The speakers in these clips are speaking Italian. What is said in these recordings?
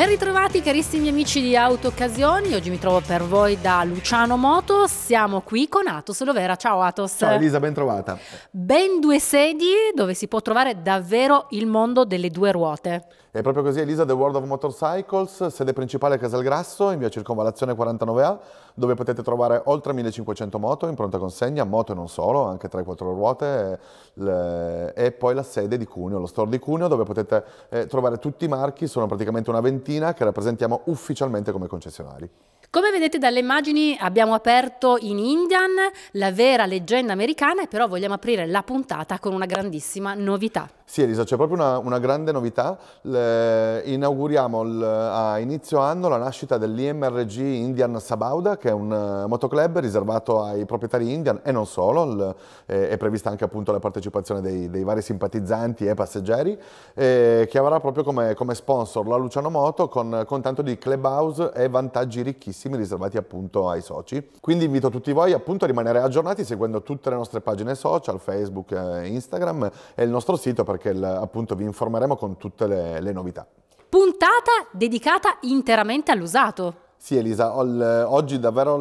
Ben ritrovati carissimi amici di Auto Occasioni, oggi mi trovo per voi da Luciano Moto, siamo qui con Atos Lovera, ciao Atos. Ciao Elisa, ben trovata. Ben due sedi dove si può trovare davvero il mondo delle due ruote. È proprio così Elisa, The World of Motorcycles, sede principale a Casalgrasso in via Circonvalazione 49A, dove potete trovare oltre 1500 moto in pronta consegna, moto e non solo, anche 3-4 ruote le, e poi la sede di Cuneo, lo store di Cuneo dove potete eh, trovare tutti i marchi, sono praticamente una ventina che rappresentiamo ufficialmente come concessionari. Come vedete dalle immagini abbiamo aperto in Indian, la vera leggenda americana, e però vogliamo aprire la puntata con una grandissima novità. Sì Elisa, c'è proprio una, una, grande novità, Le, inauguriamo l, a inizio anno la nascita dell'IMRG Indian Sabauda che è un uh, motoclub riservato ai proprietari indian e non solo, l, eh, è prevista anche appunto la partecipazione dei, dei vari simpatizzanti e passeggeri eh, che avrà proprio come, come, sponsor la Luciano Moto con, con tanto di clubhouse e vantaggi ricchissimi bellissimi riservati appunto ai soci. Quindi invito tutti voi appunto a rimanere aggiornati seguendo tutte le nostre pagine social, Facebook, eh, Instagram e il nostro sito perché appunto vi informeremo con tutte le, le novità. Puntata dedicata interamente all'usato. Sì Elisa, oggi davvero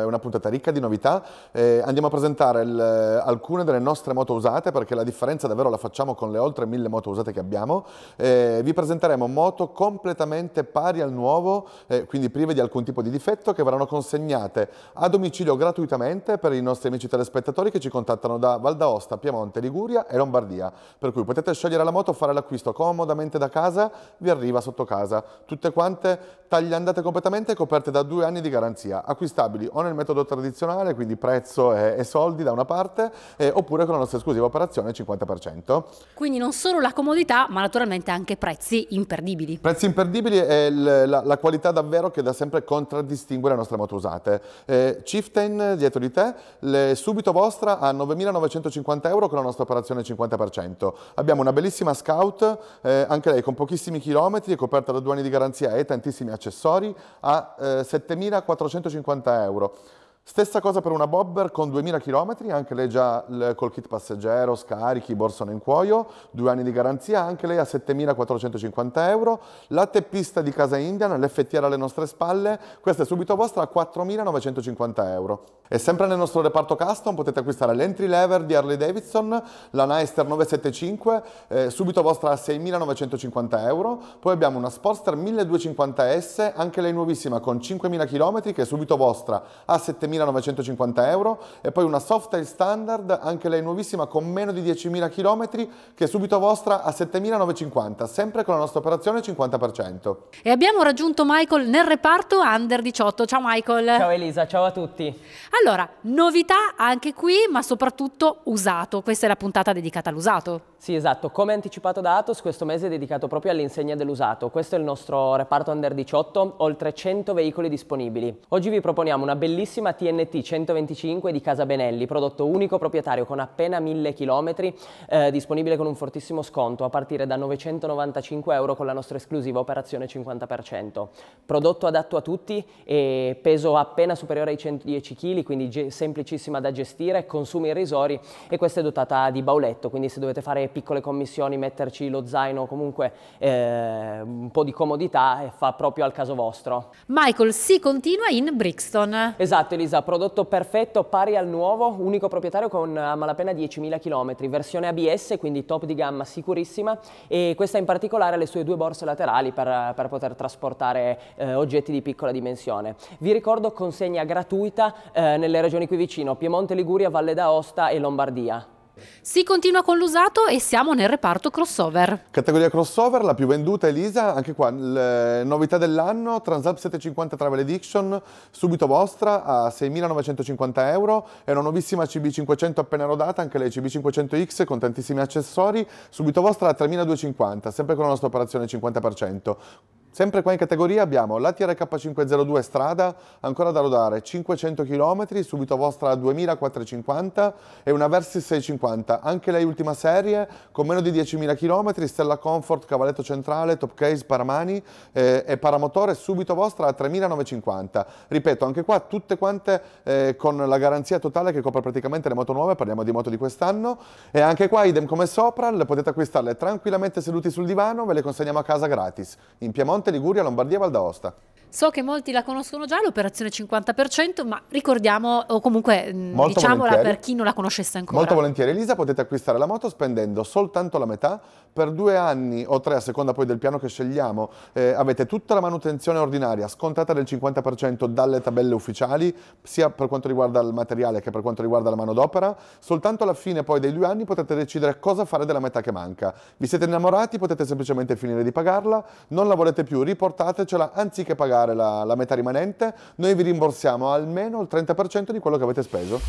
è una puntata ricca di novità, eh, andiamo a presentare alcune delle nostre moto usate perché la differenza davvero la facciamo con le oltre mille moto usate che abbiamo, eh, vi presenteremo moto completamente pari al nuovo, eh, quindi prive di alcun tipo di difetto che verranno consegnate a domicilio gratuitamente per i nostri amici telespettatori che ci contattano da Val d'Aosta, Piemonte, Liguria e Lombardia, per cui potete scegliere la moto, fare l'acquisto comodamente da casa, vi arriva sotto casa, tutte quante tagliandate completamente con coperte da due anni di garanzia, acquistabili o nel metodo tradizionale, quindi prezzo e, e soldi da una parte, eh, oppure con la nostra esclusiva operazione 50%. Quindi non solo la comodità, ma naturalmente anche prezzi imperdibili. Prezzi imperdibili è la, la, qualità davvero che da sempre contraddistingue le nostre moto usate. Eh, Chieftain, dietro di te, le, subito vostra a 9.950 euro con la nostra operazione 50%. Abbiamo una bellissima Scout, eh, anche lei con pochissimi chilometri, coperta da due anni di garanzia e tantissimi accessori, a eh, 7.450 euro. Stessa cosa per una bobber con 2000 km, anche lei già col kit passeggero, scarichi, borsone in cuoio, due anni di garanzia, anche lei a 7.450 euro. La teppista di Casa Indian, l'effettiera alle nostre spalle, questa è subito vostra a 4.950 euro. E sempre nel nostro reparto custom potete acquistare l'entry lever di Harley Davidson, la Nightster 975, eh, subito vostra a 6.950 euro, poi abbiamo una Sportster 1250S, anche lei nuovissima con 5.000 km che è subito vostra a 7.950 euro e poi una Softail Standard, anche lei nuovissima con meno di 10.000 km che è subito vostra a 7.950, sempre con la nostra operazione 50%. E abbiamo raggiunto Michael nel reparto Under 18. Ciao Michael. Ciao Elisa, ciao a tutti. Allora, allora, novità anche qui, ma soprattutto usato. Questa è la puntata dedicata all'usato. Sì, esatto. Come anticipato da Atos, questo mese è dedicato proprio all'insegna dell'usato. Questo è il nostro reparto Under 18, oltre 100 veicoli disponibili. Oggi vi proponiamo una bellissima TNT 125 di Casa Benelli, prodotto unico proprietario con appena 1000 km, eh, disponibile con un fortissimo sconto a partire da 995 euro con la nostra esclusiva operazione 50%. Prodotto adatto a tutti e peso appena superiore ai 110 kg quindi semplicissima da gestire, consumi irrisori e questa è dotata di bauletto, quindi se dovete fare piccole commissioni, metterci lo zaino, comunque eh, un po' di comodità eh, fa proprio al caso vostro. Michael, si continua in Brixton. Esatto Elisa, prodotto perfetto, pari al nuovo, unico proprietario con a malapena 10.000 km, versione ABS, quindi top di gamma sicurissima e questa in particolare ha le sue due borse laterali per, per poter trasportare eh, oggetti di piccola dimensione. Vi ricordo consegna gratuita eh, nelle regioni qui vicino, Piemonte, Liguria, Valle d'Aosta e Lombardia. Si continua con l'usato e siamo nel reparto crossover. Categoria crossover, la più venduta è Elisa, anche qua, novità dell'anno, Transalp 750 Travel Edition, subito vostra a 6.950 euro, è una nuovissima CB500 appena rodata, anche lei CB500X con tantissimi accessori, subito vostra a 3.250, sempre con la nostra operazione 50%. Sempre qua in categoria abbiamo la TRK502 strada, ancora da rodare 500 km, subito vostra 2450 e una Versys 650, anche lei ultima serie, con meno di 10.000 km, Stella Comfort, Cavaletto Centrale, Top Case, Paramani eh, e Paramotore, subito vostra a 3950. Ripeto, anche qua tutte quante eh, con la garanzia totale che copre praticamente le moto nuove, parliamo di moto di quest'anno, e anche qua idem come sopra, le potete acquistarle tranquillamente seduti sul divano, ve le consegniamo a casa gratis. In Piemonte Piemonte, Liguria, Lombardia e Val d'Aosta. So che molti la conoscono già, l'operazione 50%, ma ricordiamo, o comunque mm, Molto diciamola volentieri. per chi non la conoscesse ancora. Molto volentieri, Elisa, potete acquistare la moto spendendo soltanto la metà per due anni o tre, a seconda poi del piano che scegliamo. Eh, avete tutta la manutenzione ordinaria, scontata del 50% dalle tabelle ufficiali, sia per quanto riguarda il materiale che per quanto riguarda la manodopera. Soltanto alla fine poi dei due anni potete decidere cosa fare della metà che manca. Vi siete innamorati, potete semplicemente finire di pagarla, non la volete più più, riportatecela anziché pagare la, la metà rimanente, noi vi rimborsiamo almeno il 30% di quello che avete speso.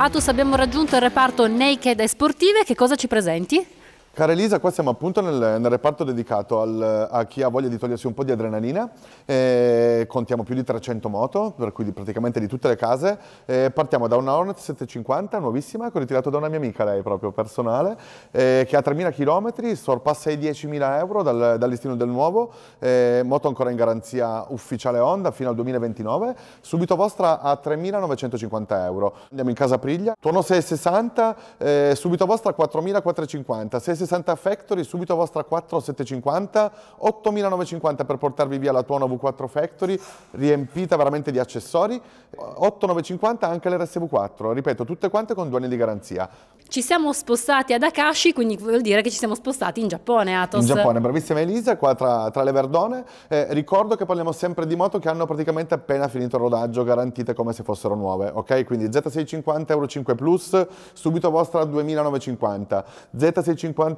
Atus abbiamo raggiunto il reparto Naked e Sportive, che cosa ci presenti? Cara Elisa, qua siamo appunto nel, nel reparto dedicato al, a chi ha voglia di togliersi un po' di adrenalina, eh, contiamo più di 300 moto, per cui di, praticamente di tutte le case, eh, partiamo da una Hornet 750 nuovissima, che ho ritirato da una mia amica, lei proprio personale, eh, che ha 3.000 km, sorpassa i 10.000 euro dal, dal listino del nuovo, eh, moto ancora in garanzia ufficiale Honda fino al 2029, subito vostra a 3.950 euro. Andiamo in casa Priglia, Torno 660, eh, subito vostra a 4.450, 660 Santa Factory, subito vostra 4750, 8950 per portarvi via la tua V4 Factory, riempita veramente di accessori, 8950 anche l'RSV4, ripeto, tutte quante con due anni di garanzia. Ci siamo spostati ad Akashi, quindi vuol dire che ci siamo spostati in Giappone, Atos. In Giappone, bravissima Elisa, qua tra, tra le verdone. Eh, ricordo che parliamo sempre di moto che hanno praticamente appena finito il rodaggio, garantite come se fossero nuove, ok? Quindi Z650 Euro 5 Plus, subito vostra 2950. Z650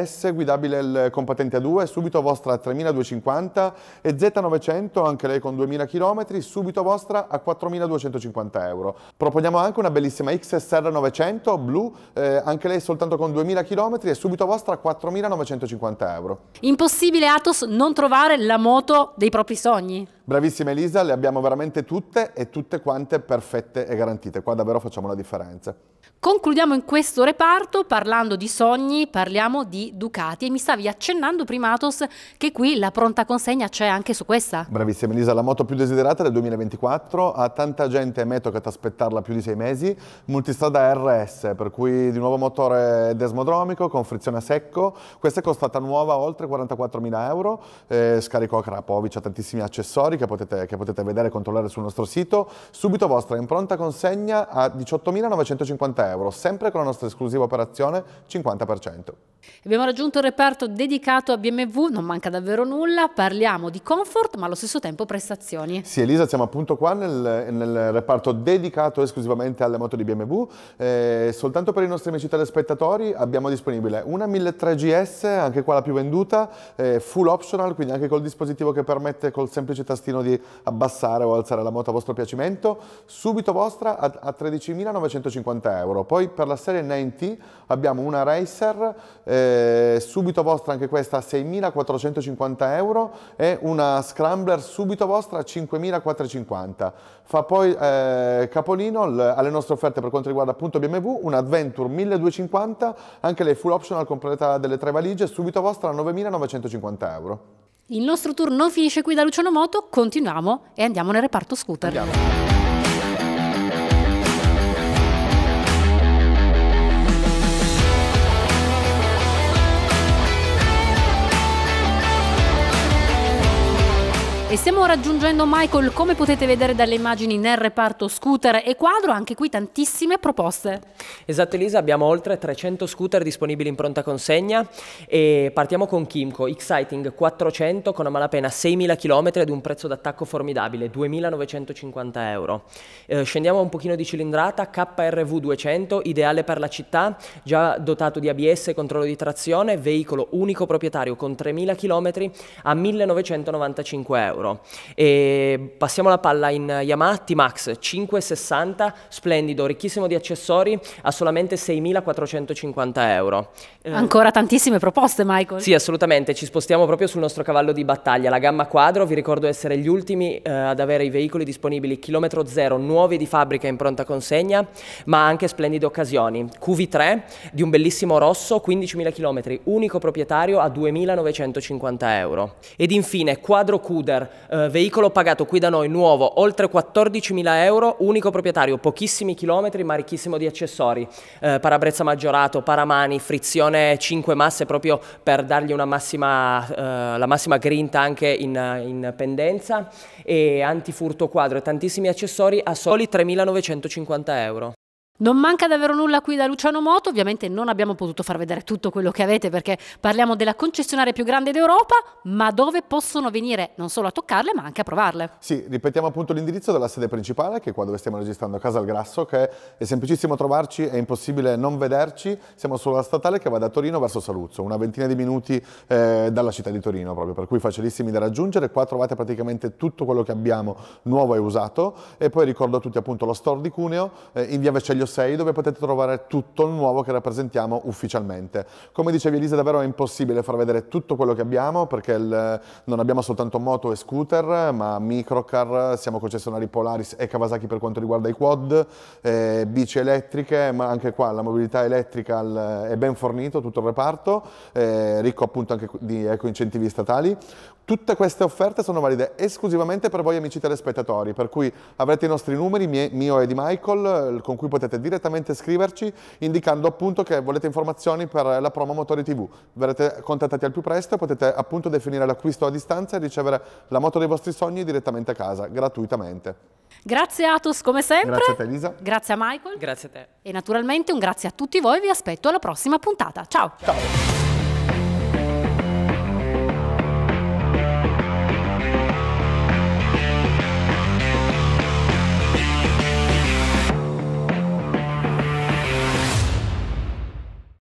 RS, guidabile il, con A2, subito vostra 3250. E Z900, anche lei con 2000 km, subito vostra a 4250 euro. Proponiamo anche una bellissima XSR 900 blu eh, anche lei soltanto con 2.000 km è subito vostra 4.950 euro. Impossibile Atos non trovare la moto dei propri sogni. Bravissima Elisa, le abbiamo veramente tutte e tutte quante perfette e garantite. Qua davvero facciamo la differenza. Concludiamo in questo reparto parlando di sogni, parliamo di Ducati e mi stavi accennando prima Atos che qui la pronta consegna c'è anche su questa. Bravissima Elisa, la moto più desiderata del 2024, ha tanta gente a metro che aspettarla più di sei mesi, multistrada RS per cui di nuovo motore desmodromico con frizione a secco, questa è costata nuova oltre 44.000 euro, eh, scarico a Krapovic, ha tantissimi accessori che potete, che potete vedere e controllare sul nostro sito, subito vostra in pronta consegna a 18.950 euro euro, sempre con la nostra esclusiva operazione 50%. Abbiamo raggiunto il reparto dedicato a BMW, non manca davvero nulla, parliamo di comfort ma allo stesso tempo prestazioni. Sì Elisa, siamo appunto qua nel, nel reparto dedicato esclusivamente alle moto di BMW, eh, soltanto per i nostri amici telespettatori abbiamo disponibile una 1300 GS, anche qua la più venduta, eh, full optional, quindi anche col dispositivo che permette col semplice tastino di abbassare o alzare la moto a vostro piacimento, subito vostra a, a 13.950 euro. Poi per la serie 90 abbiamo una Racer eh, eh, subito vostra anche questa a 6.450 euro e una Scrambler subito vostra a 5.450. Fa poi eh, capolino alle nostre offerte per quanto riguarda appunto BMW, un Adventure 1250, anche le full optional completa delle tre valigie, subito vostra a 9.950 euro. Il nostro tour non finisce qui da Luciano Moto, continuiamo e andiamo nel reparto scooter. Andiamo. E stiamo raggiungendo Michael, come potete vedere dalle immagini nel reparto scooter e quadro, anche qui tantissime proposte. Esatto Elisa, abbiamo oltre 300 scooter disponibili in pronta consegna e partiamo con Kimco, Exciting 400 con a malapena 6.000 km ad un prezzo d'attacco formidabile, 2.950 euro. Eh, scendiamo un pochino di cilindrata, KRV 200, ideale per la città, già dotato di ABS e controllo di trazione, veicolo unico proprietario con 3.000 km a 1.995 euro euro. E passiamo la palla in Yamaha T-Max 560, splendido, ricchissimo di accessori, a solamente 6.450 euro. Eh, Ancora tantissime proposte, Michael. Sì, assolutamente, ci spostiamo proprio sul nostro cavallo di battaglia, la gamma quadro, vi ricordo essere gli ultimi eh, ad avere i veicoli disponibili chilometro zero, nuovi di fabbrica in pronta consegna, ma anche splendide occasioni. QV3 di un bellissimo rosso, 15.000 km, unico proprietario a 2.950 euro. Ed infine Quadro Cuder, eh, veicolo pagato qui da noi nuovo oltre 14.000 euro, unico proprietario, pochissimi chilometri ma ricchissimo di accessori, eh, parabrezza maggiorato, paramani, frizione 5 masse proprio per dargli massima, eh, la massima grinta anche in, in pendenza e antifurto quadro e tantissimi accessori a soli 3.950 euro. Non manca davvero nulla qui da Luciano Moto, ovviamente non abbiamo potuto far vedere tutto quello che avete perché parliamo della concessionaria più grande d'Europa, ma dove possono venire non solo a toccarle ma anche a provarle. Sì, ripetiamo appunto l'indirizzo della sede principale che è qua dove stiamo registrando, Casa al Grasso, che è semplicissimo trovarci, è impossibile non vederci, siamo sulla statale che va da Torino verso Saluzzo, una ventina di minuti eh, dalla città di Torino proprio, per cui facilissimi da raggiungere, qua trovate praticamente tutto quello che abbiamo nuovo e usato e poi ricordo a tutti appunto lo store di Cuneo eh, in via Vecellio pagina 6 dove potete trovare tutto il nuovo che rappresentiamo ufficialmente. Come dicevi Elisa, davvero è impossibile far vedere tutto quello che abbiamo perché il, non abbiamo soltanto moto e scooter, ma microcar, siamo concessionari Polaris e Kawasaki per quanto riguarda i quad, eh, bici elettriche, ma anche qua la mobilità elettrica è ben fornito, tutto il reparto, eh, ricco appunto anche di eco-incentivi statali. Tutte queste offerte sono valide esclusivamente per voi amici telespettatori, per cui avrete i nostri numeri, mio e di Michael, eh, con cui potete potete direttamente scriverci indicando appunto che volete informazioni per la promo Motori TV. Verrete contattati al più presto e potete appunto definire l'acquisto a distanza e ricevere la moto dei vostri sogni direttamente a casa, gratuitamente. Grazie Atos come sempre. Grazie a te Elisa. Grazie a Michael. Grazie a te. E naturalmente un grazie a tutti voi, vi aspetto alla prossima puntata. Ciao. Ciao.